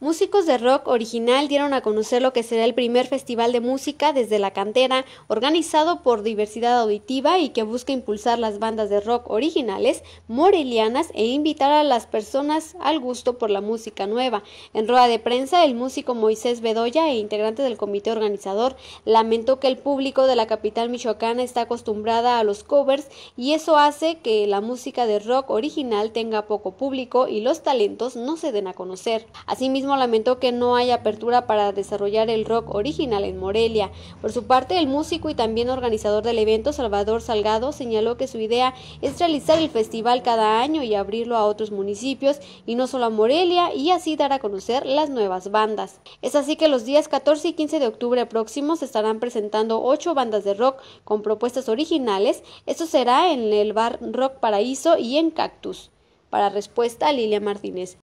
Músicos de rock original dieron a conocer lo que será el primer festival de música desde la cantera, organizado por Diversidad Auditiva y que busca impulsar las bandas de rock originales morelianas e invitar a las personas al gusto por la música nueva. En rueda de prensa, el músico Moisés Bedoya e integrante del comité organizador lamentó que el público de la capital michoacana está acostumbrada a los covers y eso hace que la música de rock original tenga poco público y los talentos no se den a conocer lamentó que no hay apertura para desarrollar el rock original en Morelia. Por su parte, el músico y también organizador del evento, Salvador Salgado, señaló que su idea es realizar el festival cada año y abrirlo a otros municipios y no solo a Morelia y así dar a conocer las nuevas bandas. Es así que los días 14 y 15 de octubre próximos se estarán presentando ocho bandas de rock con propuestas originales. Esto será en el bar Rock Paraíso y en Cactus. Para respuesta, Lilia Martínez.